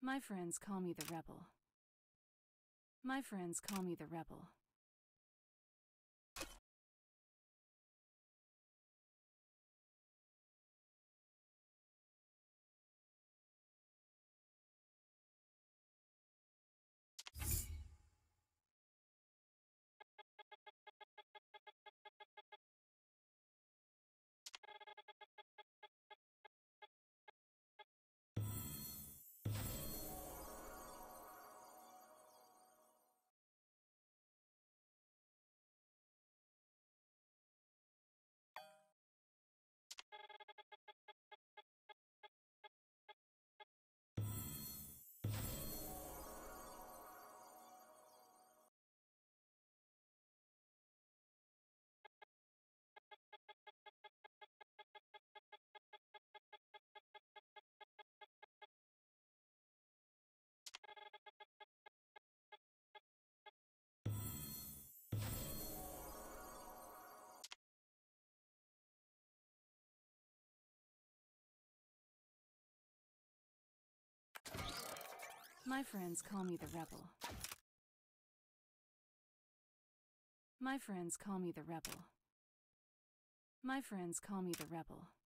My friends call me the rebel. My friends call me the rebel. My friends call me the rebel. My friends call me the rebel. My friends call me the rebel.